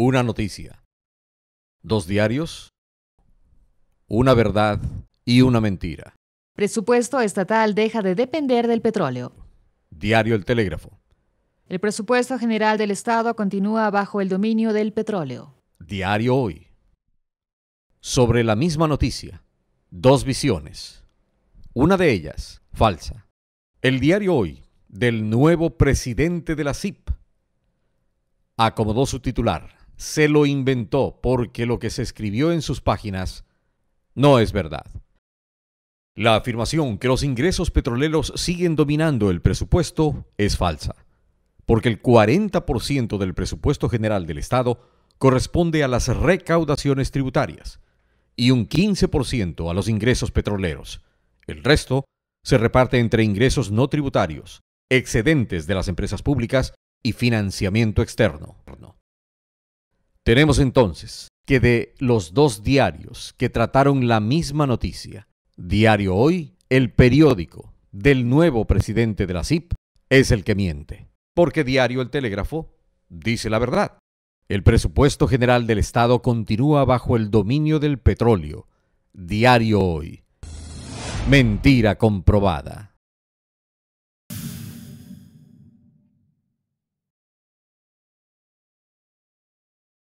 una noticia, dos diarios, una verdad y una mentira. Presupuesto estatal deja de depender del petróleo. Diario El Telégrafo. El presupuesto general del Estado continúa bajo el dominio del petróleo. Diario Hoy. Sobre la misma noticia, dos visiones. Una de ellas, falsa. El diario Hoy, del nuevo presidente de la CIP, acomodó su titular se lo inventó porque lo que se escribió en sus páginas no es verdad. La afirmación que los ingresos petroleros siguen dominando el presupuesto es falsa, porque el 40% del presupuesto general del Estado corresponde a las recaudaciones tributarias y un 15% a los ingresos petroleros. El resto se reparte entre ingresos no tributarios, excedentes de las empresas públicas y financiamiento externo. Tenemos entonces que de los dos diarios que trataron la misma noticia, Diario Hoy, el periódico del nuevo presidente de la CIP, es el que miente, porque Diario El Telégrafo dice la verdad. El presupuesto general del Estado continúa bajo el dominio del petróleo. Diario Hoy. Mentira comprobada.